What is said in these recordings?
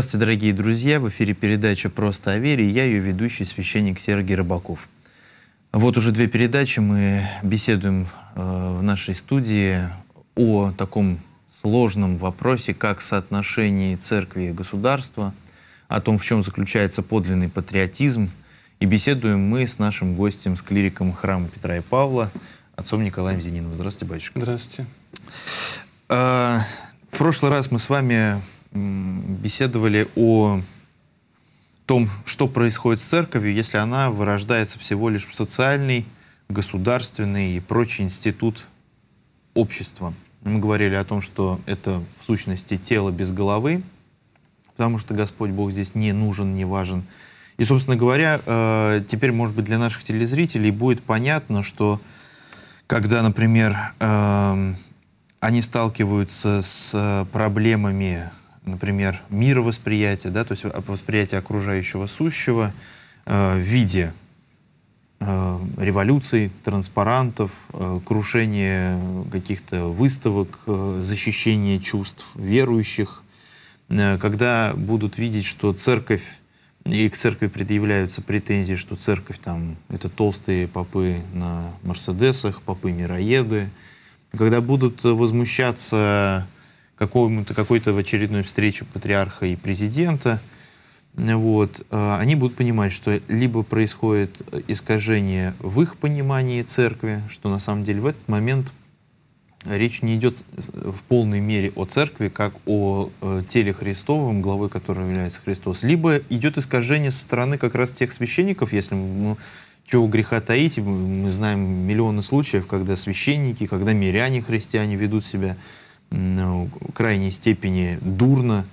Здравствуйте, дорогие друзья! В эфире передача «Просто о вере» и я, ее ведущий, священник Сергей Рыбаков. Вот уже две передачи мы беседуем э, в нашей студии о таком сложном вопросе, как соотношение церкви и государства, о том, в чем заключается подлинный патриотизм. И беседуем мы с нашим гостем, с клириком храма Петра и Павла, отцом Николаем Зениным. Здравствуйте, батюшка. Здравствуйте. Э, в прошлый раз мы с вами беседовали о том, что происходит с церковью, если она вырождается всего лишь в социальный, государственный и прочий институт общества. Мы говорили о том, что это в сущности тело без головы, потому что Господь Бог здесь не нужен, не важен. И, собственно говоря, э, теперь, может быть, для наших телезрителей будет понятно, что когда, например, эм, они сталкиваются с э, проблемами например, мировосприятие, да, то есть восприятие окружающего сущего э, в виде э, революций, транспарантов, э, крушения каких-то выставок, э, защищения чувств верующих, э, когда будут видеть, что церковь и к церкви предъявляются претензии, что церковь там это толстые попы на Мерседесах, попы мироеды, Когда будут возмущаться какому-то, какой-то в очередной встрече патриарха и президента, вот, а, они будут понимать, что либо происходит э, искажение в их понимании церкви, что на самом деле в этот момент речь не идет э, в полной мере о церкви, как о э, теле Христовом, главой которого является Христос, либо идет искажение со стороны как раз тех священников, если ну, чего греха таить, мы знаем миллионы случаев, когда священники, когда миряне-христиане ведут себя Э, крайней степени дурно.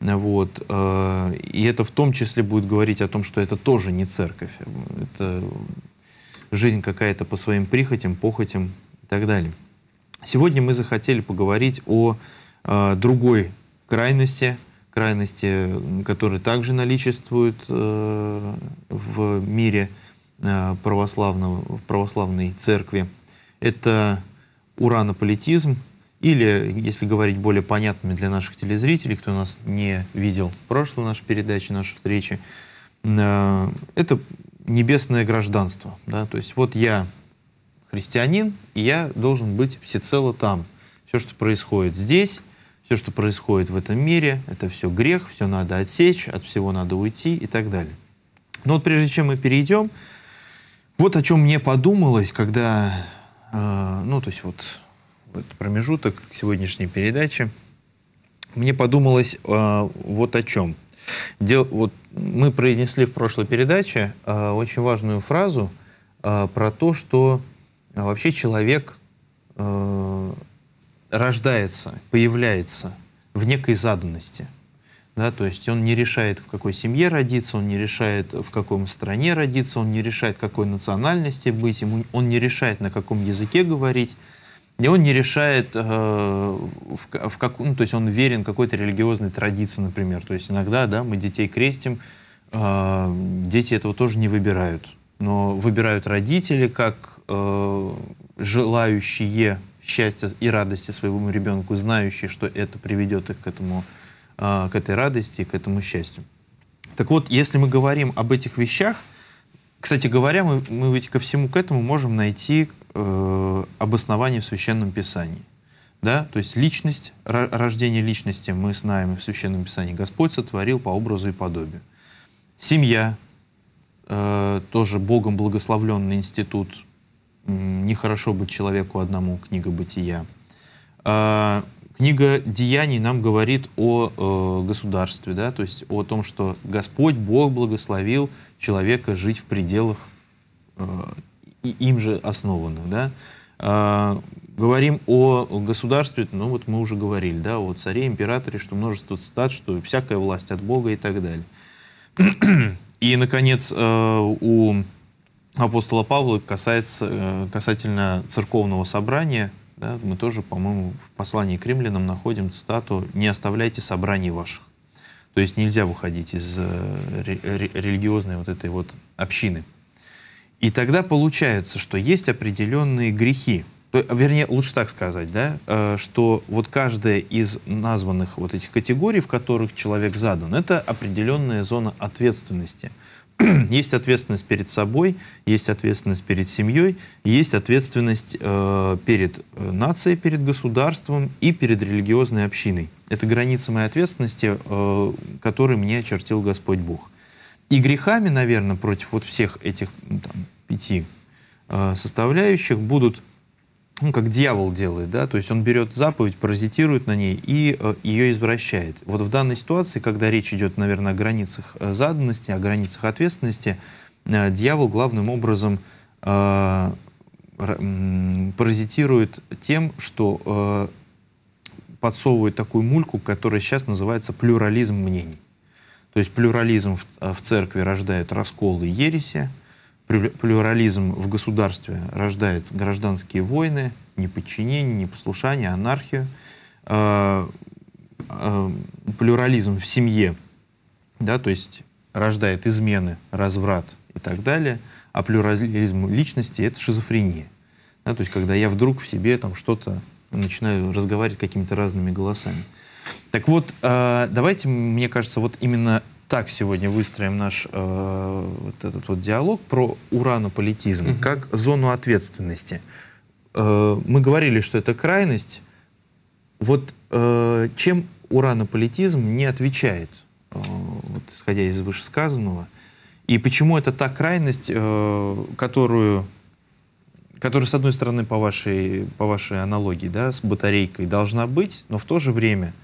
Вот. Э, и это в том числе будет говорить о том, что это тоже не церковь. Э, это жизнь какая-то по своим прихотям, похотям и так далее. Сегодня мы захотели поговорить о другой крайности, крайности, которые также наличествуют в мире православного, в православной церкви. Это уранополитизм – или, если говорить более понятными для наших телезрителей, кто нас не видел прошлой нашей передачи, нашей встречи, э, это небесное гражданство. Да? То есть вот я христианин, и я должен быть всецело там. Все, что происходит здесь, все, что происходит в этом мире, это все грех, все надо отсечь, от всего надо уйти и так далее. Но вот прежде чем мы перейдем, вот о чем мне подумалось, когда, э, ну, то есть вот этот промежуток к сегодняшней передаче, мне подумалось э, вот о чем. Дел, вот мы произнесли в прошлой передаче э, очень важную фразу э, про то, что э, вообще человек э, рождается, появляется в некой заданности. Да, то есть он не решает, в какой семье родиться, он не решает, в какой стране родиться, он не решает, какой национальности быть, ему, он не решает, на каком языке говорить. И он не решает, э, в, в как, ну, то есть он верен какой-то религиозной традиции, например. То есть иногда да, мы детей крестим, э, дети этого тоже не выбирают. Но выбирают родители как э, желающие счастья и радости своему ребенку, знающие, что это приведет их к, этому, э, к этой радости, к этому счастью. Так вот, если мы говорим об этих вещах, кстати говоря, мы, мы ведь ко всему к этому можем найти э, обоснование в Священном Писании. Да? То есть личность, рождение личности мы знаем в Священном Писании. Господь сотворил по образу и подобию. Семья, э, тоже Богом благословленный институт. Нехорошо быть человеку одному, книга «Бытия». А, книга «Деяний» нам говорит о э, государстве, да? то есть о том, что Господь, Бог благословил человека жить в пределах э, и им же основанных, да. А, говорим о государстве, ну вот мы уже говорили, да, о царе, императоре, что множество стат, что всякая власть от Бога и так далее. И, наконец, э, у апостола Павла касается, э, касательно церковного собрания, да, мы тоже, по-моему, в послании к римлянам находим стату «Не оставляйте собраний ваших». То есть нельзя выходить из э, религиозной вот этой вот общины. И тогда получается, что есть определенные грехи. То, вернее, лучше так сказать, да, э, что вот каждая из названных вот этих категорий, в которых человек задан, это определенная зона ответственности. есть ответственность перед собой, есть ответственность перед семьей, есть ответственность э, перед э, нацией, перед государством и перед религиозной общиной. Это граница моей ответственности, э, которую мне очертил Господь Бог. И грехами, наверное, против вот всех этих там, пяти э, составляющих будут, ну, как дьявол делает, да, то есть он берет заповедь, паразитирует на ней и э, ее извращает. Вот в данной ситуации, когда речь идет, наверное, о границах э, заданности, о границах ответственности, э, дьявол главным образом э, паразитирует тем, что э, подсовывает такую мульку, которая сейчас называется плюрализм мнений. То есть плюрализм в, э, в церкви рождает расколы и ереси, плюрализм в государстве рождает гражданские войны, неподчинение, непослушание, анархию. Э, э, плюрализм в семье, да, то есть рождает измены, разврат и так далее. А плюрализм личности — это шизофрения. Да, то есть когда я вдруг в себе там что-то начинаю разговаривать какими-то разными голосами. Так вот, э, давайте, мне кажется, вот именно так сегодня выстроим наш э, вот этот вот диалог про уранополитизм угу. как зону ответственности. Э, мы говорили, что это крайность. Вот чем уранополитизм не отвечает, вот, исходя из вышесказанного, и почему это та крайность, которую которая, с одной стороны, по вашей, по вашей аналогии, да, с батарейкой должна быть, но в то же время –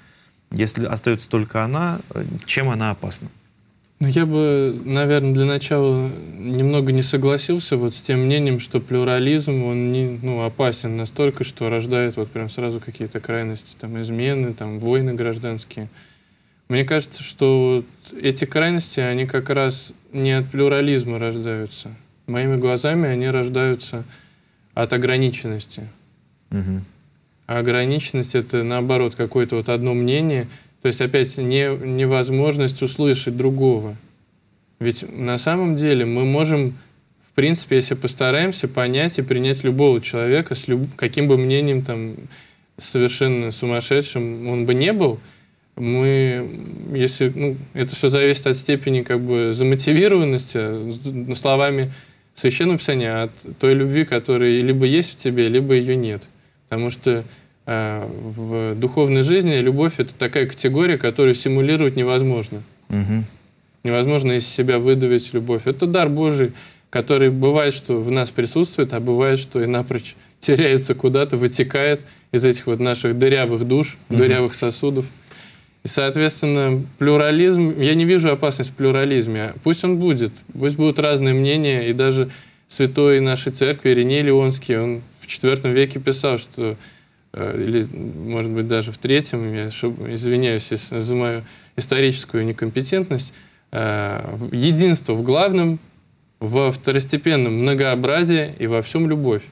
если остается только она, э, чем она опасна? Ну, я бы, наверное, для начала немного не согласился вот с тем мнением, что плюрализм, он не, ну, опасен настолько, что рождает вот прям сразу какие-то крайности, там, измены, там, войны гражданские. Мне кажется, что вот эти крайности, они как раз не от плюрализма рождаются. Моими глазами они рождаются от ограниченности. Угу а ограниченность это наоборот какое-то вот одно мнение, то есть опять не, невозможность услышать другого. Ведь на самом деле мы можем, в принципе, если постараемся понять и принять любого человека с люб... каким бы мнением там совершенно сумасшедшим он бы не был, мы, если, ну, это все зависит от степени как бы замотивированности, а, ну, словами священного писания, а от той любви, которая либо есть в тебе, либо ее нет. Потому что э, в духовной жизни любовь это такая категория, которую симулировать невозможно. Угу. Невозможно из себя выдавить любовь. Это дар Божий, который бывает, что в нас присутствует, а бывает, что и напрочь теряется куда-то, вытекает из этих вот наших дырявых душ, угу. дырявых сосудов. И, соответственно, плюрализм, я не вижу опасность в плюрализме. Пусть он будет, пусть будут разные мнения, и даже святой нашей церкви Ириней Леонский, он в IV веке писал, что э, или, может быть, даже в третьем, я извиняюсь, если за мою историческую некомпетентность, э, единство в главном, во второстепенном многообразие и во всем любовь.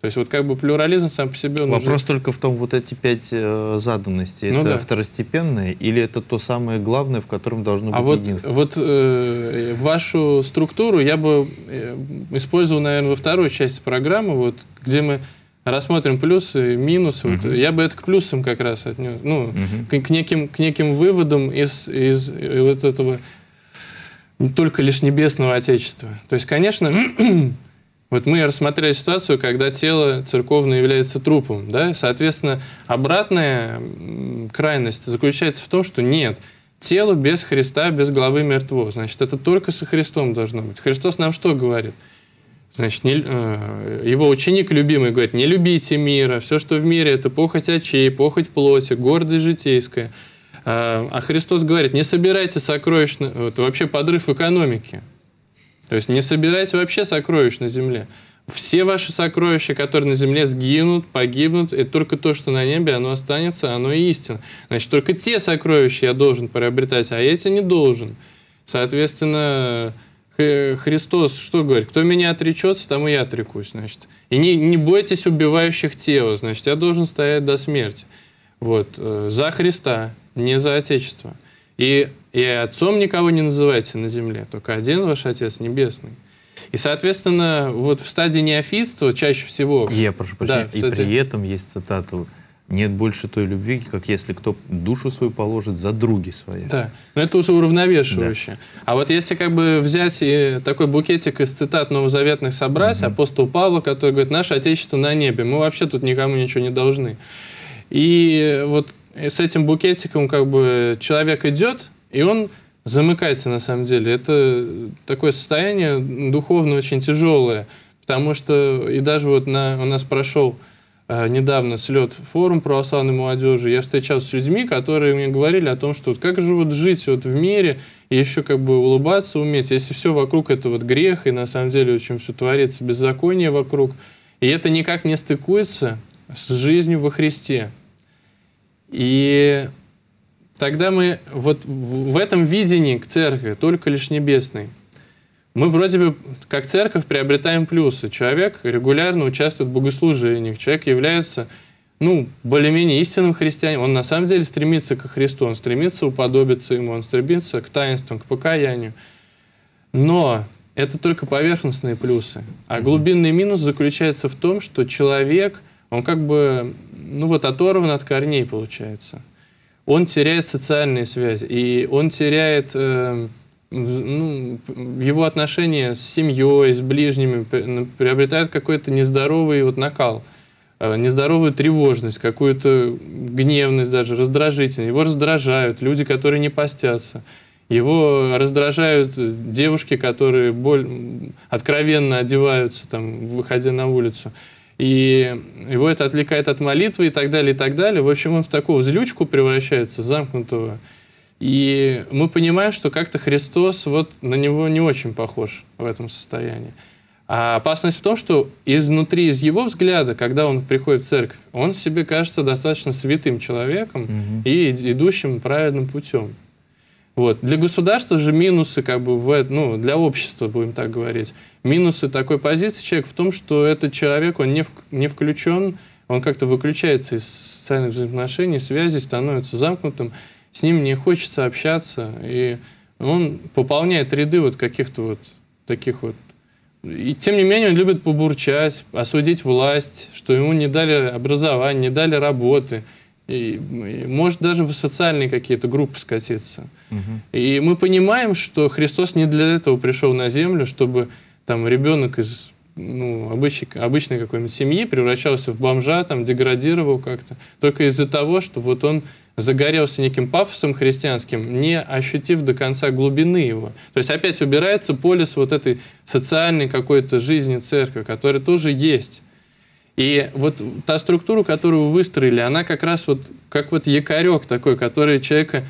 То есть вот как бы плюрализм сам по себе... Он Вопрос уже... только в том, вот эти пять э, заданностей, ну, это да. второстепенные или это то самое главное, в котором должно а быть вот, единство? вот э, вашу структуру я бы э, использовал, наверное, во второй части программы, вот, где мы рассмотрим плюсы, минусы. Угу. Вот, я бы это к плюсам как раз отнес, ну, угу. к, к, неким, к неким выводам из, из э, вот этого только лишь небесного Отечества. То есть, конечно Вот мы рассмотрели ситуацию, когда тело церковное является трупом. Да? Соответственно, обратная крайность заключается в том, что нет, тело без Христа, без главы мертво. Значит, это только со Христом должно быть. Христос нам что говорит? Значит, не, э, его ученик любимый говорит, не любите мира, все, что в мире, это похоть очей, похоть плоти, гордость житейская. Э, а Христос говорит, не собирайте сокровищно, это вообще подрыв экономики. То есть не собирайте вообще сокровищ на земле. Все ваши сокровища, которые на земле сгинут, погибнут, и только то, что на небе, оно останется, оно истинно. Значит, только те сокровища я должен приобретать, а эти не должен. Соответственно, Христос что говорит? Кто меня отречется, тому я отрекусь, значит. И не, не бойтесь убивающих тела, значит, я должен стоять до смерти. Вот, э, за Христа, не за Отечество. И и отцом никого не называйте на земле, только один ваш Отец Небесный. И, соответственно, вот в стадии неофитства чаще всего... Я прошу прощения, да, и при этом есть цитата «Нет больше той любви, как если кто душу свою положит за други свои». Да, но это уже уравновешивающее. Да. А вот если как бы взять и такой букетик из цитат новозаветных собрать, угу. апостол Павла, который говорит «Наше Отечество на небе, мы вообще тут никому ничего не должны». И вот с этим букетиком как бы человек идет, и он замыкается на самом деле. Это такое состояние духовно очень тяжелое, потому что и даже вот на, у нас прошел э, недавно слет форум православной молодежи, я встречался с людьми, которые мне говорили о том, что вот как же вот жить вот в мире и еще как бы улыбаться уметь, если все вокруг это вот грех, и на самом деле очень все творится, беззаконие вокруг, и это никак не стыкуется с жизнью во Христе. И тогда мы вот в этом видении к церкви, только лишь небесной, мы вроде бы как церковь приобретаем плюсы. Человек регулярно участвует в богослужениях, человек является ну, более-менее истинным христианином, он на самом деле стремится к Христу, он стремится уподобиться Ему, он стремится к таинствам, к покаянию. Но это только поверхностные плюсы. А глубинный минус заключается в том, что человек, он как бы, ну вот оторван от корней получается он теряет социальные связи, и он теряет э, ну, его отношения с семьей, с ближними, приобретает какой-то нездоровый вот накал, э, нездоровую тревожность, какую-то гневность даже, раздражительность. Его раздражают люди, которые не постятся. Его раздражают девушки, которые боль... откровенно одеваются, там, выходя на улицу и его это отвлекает от молитвы и так далее, и так далее. В общем, он в такую злючку превращается, замкнутого. И мы понимаем, что как-то Христос вот на него не очень похож в этом состоянии. А опасность в том, что изнутри, из его взгляда, когда он приходит в церковь, он себе кажется достаточно святым человеком угу. и идущим праведным путем. Вот. Для государства же минусы, как бы, в, ну, для общества, будем так говорить. Минусы такой позиции человека в том, что этот человек, он не, в, не включен, он как-то выключается из социальных взаимоотношений, связей становится замкнутым, с ним не хочется общаться, и он пополняет ряды вот каких-то вот таких вот и тем не менее он любит побурчать, осудить власть, что ему не дали образования, не дали работы. И, и может даже в социальные какие-то группы скатиться. Угу. И мы понимаем, что Христос не для этого пришел на землю, чтобы там ребенок из ну, обычной, обычной какой-нибудь семьи превращался в бомжа, там, деградировал как-то. Только из-за того, что вот он загорелся неким пафосом христианским, не ощутив до конца глубины его. То есть опять убирается полис вот этой социальной какой-то жизни церкви, которая тоже есть. И вот та структура, которую вы выстроили, она как раз вот как вот якорек такой, который человека,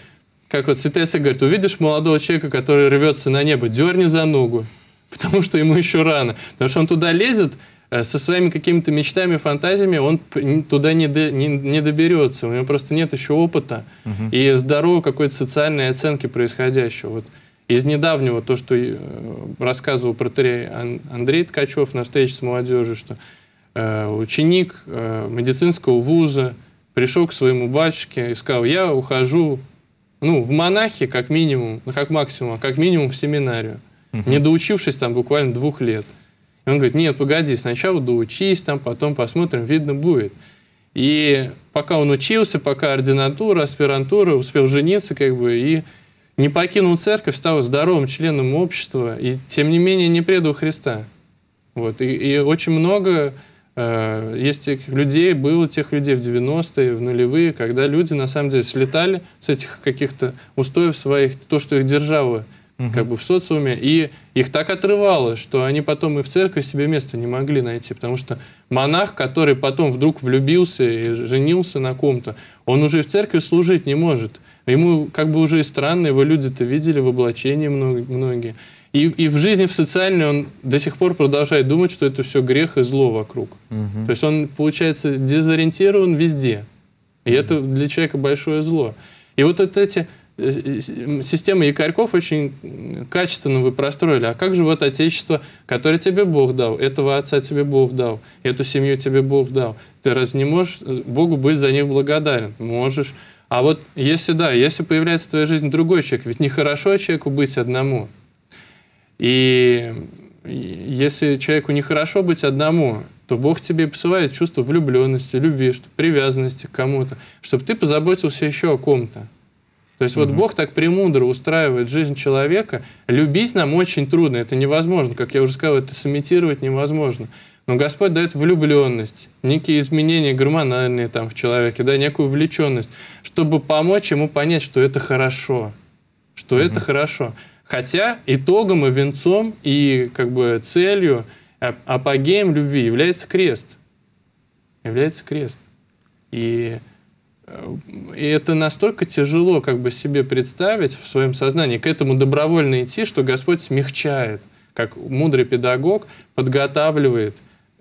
как вот святая говорит, увидишь молодого человека, который рвется на небо, дерни за ногу, потому что ему еще рано. Потому что он туда лезет э, со своими какими-то мечтами, фантазиями, он туда не, до, не, не доберется. У него просто нет еще опыта угу. и здоровой какой-то социальной оценки происходящего. Вот из недавнего, то, что э, рассказывал протерей Андрей Ткачев на встрече с молодежью, что э, ученик э, медицинского вуза пришел к своему батюшке и сказал, я ухожу ну, в монахи как минимум, ну как максимум, а как минимум в семинарию не доучившись там буквально двух лет. И он говорит, нет, погоди, сначала доучись, там, потом посмотрим, видно будет. И пока он учился, пока ординатура, аспирантура, успел жениться, как бы, и не покинул церковь, стал здоровым членом общества, и тем не менее не предал Христа. Вот. И, и очень много э, есть тех людей, было тех людей в 90-е, в нулевые, когда люди на самом деле слетали с этих каких-то устоев своих, то, что их держало – угу. как бы в социуме. И их так отрывало, что они потом и в церкви себе места не могли найти, потому что монах, который потом вдруг влюбился и женился на ком-то, он уже в церкви служить не может. Ему как бы уже и странно, его люди-то видели в облачении многие. И, и в жизни, в социальной он до сих пор продолжает думать, что это все грех и зло вокруг. Угу. То есть он, получается, дезориентирован везде. И угу. это для человека большое зло. И вот эти система якорьков очень качественно вы простроили. А как же вот отечество, которое тебе Бог дал, этого отца тебе Бог дал, эту семью тебе Бог дал? Ты разве не можешь э, Богу быть за них благодарен? Можешь. А вот если да, если появляется в твоей жизни другой человек, ведь нехорошо человеку быть одному. И если человеку нехорошо быть одному, то Бог тебе посылает чувство влюбленности, любви, привязанности к кому-то, чтобы ты позаботился еще о ком-то. То есть угу. вот Бог так премудро устраивает жизнь человека. Любить нам очень трудно, это невозможно. Как я уже сказал, это сымитировать невозможно. Но Господь дает влюбленность, некие изменения гормональные там в человеке, да, некую влеченность, чтобы помочь ему понять, что это хорошо, что угу. это хорошо. Хотя итогом и венцом, и как бы целью, а, апогеем любви является крест. Является крест. И и это настолько тяжело как бы себе представить в своем сознании, к этому добровольно идти, что Господь смягчает, как мудрый педагог подготавливает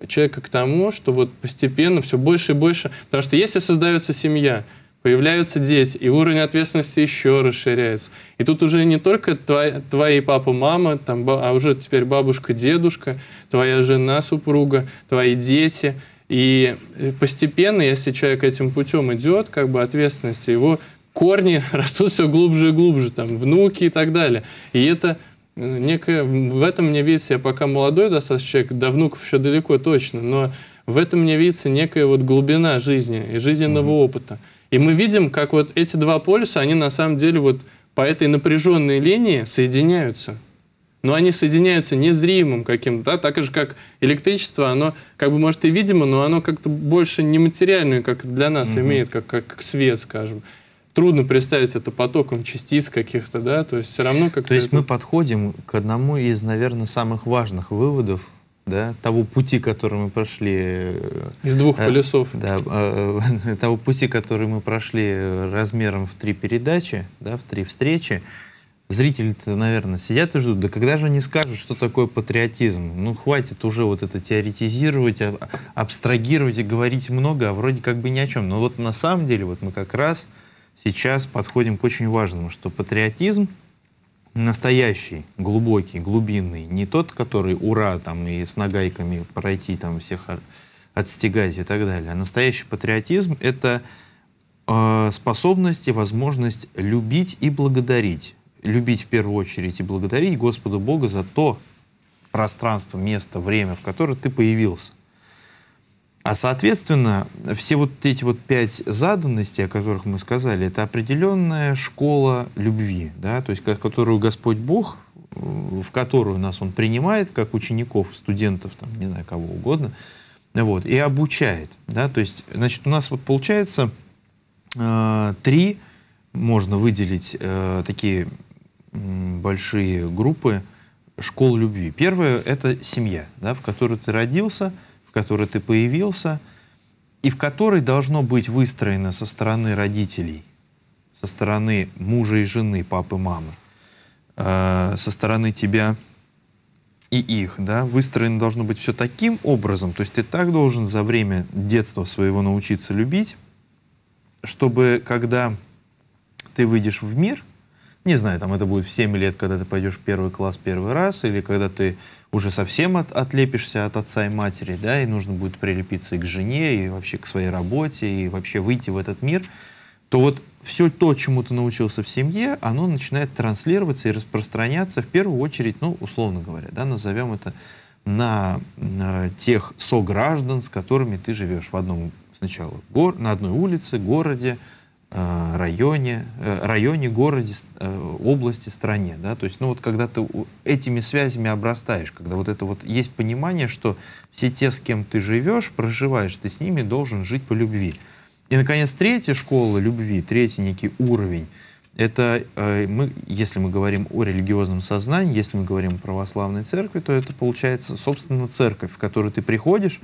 человека к тому, что вот постепенно все больше и больше, потому что если создается семья, появляются дети, и уровень ответственности еще расширяется. И тут уже не только твои, твои папа, мама, там, а уже теперь бабушка, дедушка, твоя жена, супруга, твои дети — и э, постепенно, если человек этим путем идет, как бы ответственности, его корни растут все глубже и глубже, там, внуки и так далее. И это э, некое, в этом мне видится, я пока молодой достаточно человек, до внуков еще далеко точно, но в этом мне видится некая вот глубина жизни и жизненного mm-hmm. опыта. И мы видим, как вот эти два полюса, они на самом деле вот по этой напряженной линии соединяются но они соединяются незримым каким-то, да, так же, как электричество, оно как бы, может, и видимо, но оно как-то больше нематериальное, как для нас mm имеет, как, как, свет, скажем. Трудно представить это потоком частиц каких-то, да, то есть все равно как-то... То есть это... мы подходим к одному из, наверное, самых важных выводов да, того пути, который мы прошли... Э, из двух э, полюсов. Да, э, э того пути, который мы прошли размером в три передачи, да, в три встречи, э, Зрители-то, наверное, сидят и ждут, да когда же они скажут, что такое патриотизм? Ну, хватит уже вот это теоретизировать, а, абстрагировать и говорить много, а вроде как бы ни о чем. Но вот на самом деле вот мы как раз сейчас подходим к очень важному, что патриотизм настоящий, глубокий, глубинный, не тот, который ура, там, и с нагайками пройти, там, всех отстегать и так далее. А настоящий патриотизм — это э, способность и возможность любить и благодарить любить в первую очередь и благодарить Господу Бога за то пространство, место, время, в которое ты появился. А соответственно, все вот эти вот пять заданностей, о которых мы сказали, это определенная школа любви, да, то есть которую Господь Бог, в которую нас Он принимает, как учеников, студентов, там, не знаю, кого угодно, вот, и обучает, да, то есть, значит, у нас вот получается э, три, можно выделить э, такие большие группы школ любви. Первое — это семья, да, в которой ты родился, в которой ты появился, и в которой должно быть выстроено со стороны родителей, со стороны мужа и жены, папы, мамы, э, со стороны тебя и их, да, выстроено должно быть все таким образом, то есть ты так должен за время детства своего научиться любить, чтобы когда ты выйдешь в мир — не знаю, там это будет в 7 лет, когда ты пойдешь в первый класс первый раз, или когда ты уже совсем от, отлепишься от отца и матери, да, и нужно будет прилепиться и к жене, и вообще к своей работе, и вообще выйти в этот мир, то вот все то, чему ты научился в семье, оно начинает транслироваться и распространяться в первую очередь, ну, условно говоря, да, назовем это на, на э, тех сограждан, с которыми ты живешь в одном сначала гор, на одной улице, городе, Э, районе, э, районе, городе, э, области, стране. Да? То есть, ну вот когда ты этими связями обрастаешь, когда вот это вот есть понимание, что все те, с кем ты живешь, проживаешь, ты с ними должен жить по любви. И, наконец, третья школа любви, третий некий уровень, это мы, если мы говорим о религиозном сознании, если мы говорим о православной церкви, то это получается, собственно, церковь, в которую ты приходишь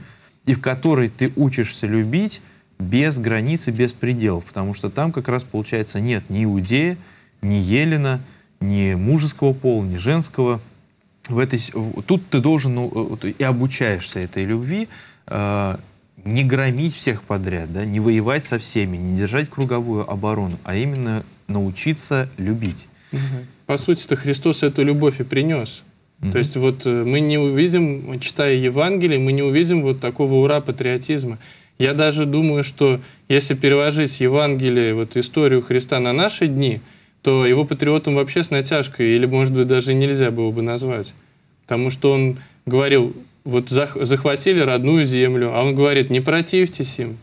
и в которой ты учишься любить без границ и без пределов, потому что там как раз, получается, нет ни иудея, ни елена, ни мужеского пола, ни женского. В этой, тут ты должен ну, э, и обучаешься этой любви, э, не громить всех подряд, да, не воевать со всеми, не держать круговую оборону, а именно научиться любить. По сути-то Христос эту любовь и принес. Mm-hmm. То есть вот э, мы не увидим, читая Евангелие, мы не увидим вот такого ура патриотизма. Я даже думаю, что если переложить Евангелие, вот историю Христа на наши дни, то его патриотом вообще с натяжкой, или, может быть, даже нельзя было бы назвать. Потому что он говорил, вот захватили родную землю, а он говорит, не противьтесь им,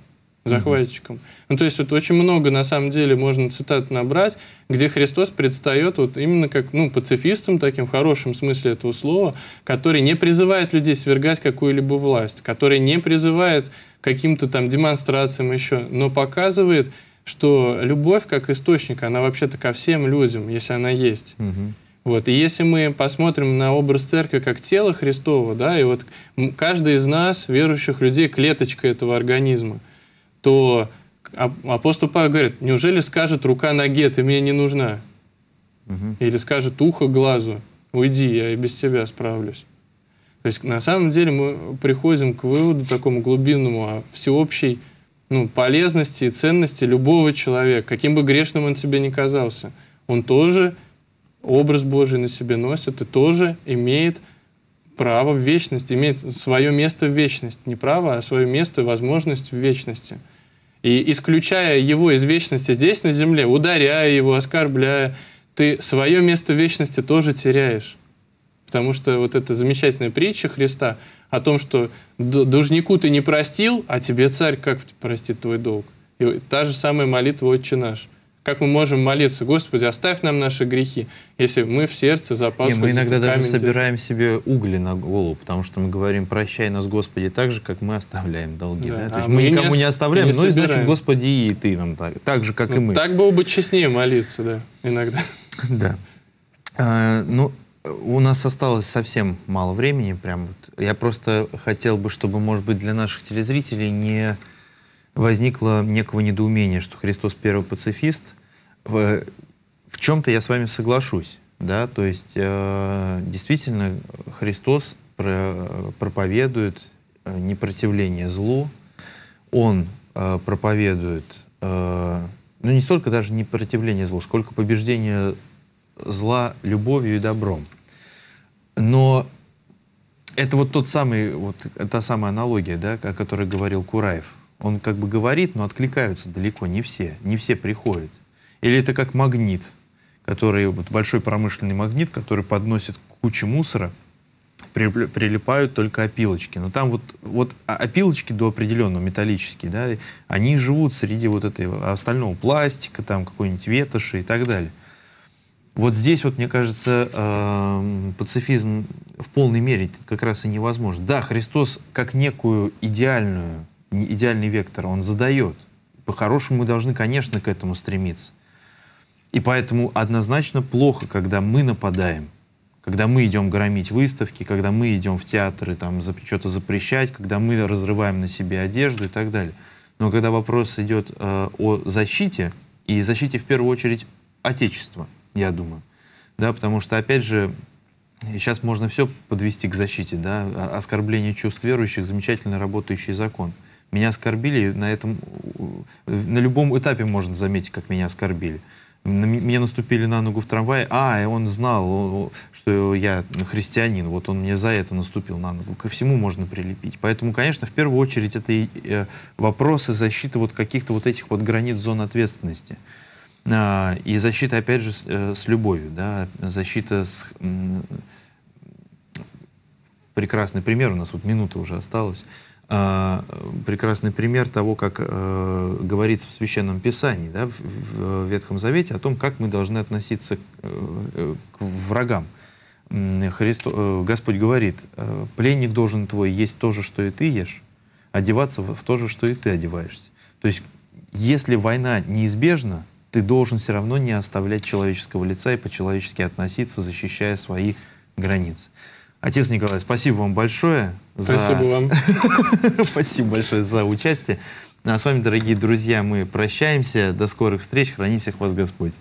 захватчиком. Mm-hmm. Ну, то есть вот очень много, на самом деле, можно цитат набрать, где Христос предстает вот именно как, ну, пацифистом таким, в хорошем смысле этого слова, который не призывает людей свергать какую-либо власть, который не призывает каким-то там демонстрациям еще, но показывает, что любовь как источник, она вообще-то ко всем людям, если она есть. Mm-hmm. Вот. И если мы посмотрим на образ церкви как тело Христова, да, и вот каждый из нас, верующих людей, клеточка этого организма – то апостол Павел говорит, неужели скажет рука ноге, ты мне не нужна? Или скажет ухо глазу, уйди, я и без тебя справлюсь. То есть на самом деле мы приходим к выводу такому глубинному о всеобщей ну, полезности и ценности любого человека, каким бы грешным он тебе ни казался. Он тоже образ Божий на себе носит и тоже имеет право в вечность, имеет свое место в вечности. Не право, а свое место и возможность в вечности. И исключая его из вечности здесь, на земле, ударяя его, оскорбляя, ты свое место вечности тоже теряешь. Потому что вот эта замечательная притча Христа о том, что должнику ты не простил, а тебе царь как простит твой долг. И та же самая молитва «Отче наш». Как мы можем молиться, Господи, оставь нам наши грехи, если мы в сердце запасываем. Мы иногда даже камень. собираем себе угли на голову, потому что мы говорим, прощай нас, Господи, так же, как мы оставляем долги. Да. Да? То а есть мы, никому не, не оставляем, не но ну и значит, Господи, и ты нам так, так же, как ну, и мы. Так было бы честнее молиться, да, иногда. Да. А, ну, у нас осталось совсем мало времени, прям вот. Я просто хотел бы, чтобы, может быть, для наших телезрителей не возникло некого недоумения, что Христос первый пацифист. В, в чем-то я с вами соглашусь, да, то есть э, действительно Христос про, проповедует э, непротивление злу, он э, проповедует, э, ну не столько даже непротивление злу, сколько побеждение зла любовью и добром. Но это вот тот самый, вот та самая аналогия, да, о которой говорил Кураев он как бы говорит, но откликаются далеко не все, не все приходят. Или это как магнит, который, вот большой промышленный магнит, который подносит кучу мусора, прилипают только опилочки. Но там вот, вот опилочки до определенного металлические, да, они живут среди вот этого а остального пластика, там какой-нибудь ветоши и так далее. Вот здесь вот, мне кажется, э, пацифизм в полной мере как раз и невозможен. Да, Христос как некую идеальную идеальный вектор, а он задает. По-хорошему мы должны, конечно, к этому стремиться. И поэтому однозначно плохо, когда мы нападаем, когда мы идем громить выставки, когда мы идем в театры там что-то запрещать, когда мы разрываем на себе одежду и так далее. Но когда вопрос идет э, о защите, и защите в первую очередь Отечества, я думаю, да, потому что, опять же, сейчас можно все подвести к защите, да, оскорбление чувств верующих, замечательно работающий закон – меня оскорбили, на этом, на любом этапе можно заметить, как меня оскорбили. Мне наступили на ногу в трамвае, а, и он знал, что я христианин, вот он мне за это наступил на ногу. Ко всему можно прилепить. Поэтому, конечно, в первую очередь это э, вопросы защиты вот каких-то вот этих вот границ зон ответственности. А, и защита, опять же, с э, любовью, да, защита с... Прекрасный пример, у нас вот минута уже осталась. А, прекрасный пример того, как э, говорится в Священном Писании, да, в, в Ветхом Завете, о том, как мы должны относиться к, э, к врагам. Христо, э, Господь говорит, э, пленник должен твой есть то же, что и ты ешь, одеваться в то же, что и ты одеваешься. То есть, если война неизбежна, ты должен все равно не оставлять человеческого лица и по-человечески относиться, защищая свои границы. Отец Николай, спасибо вам большое. За... вам. спасибо большое за участие. Ну, а с вами, дорогие друзья, мы прощаемся. До скорых встреч. Храни всех вас Господь.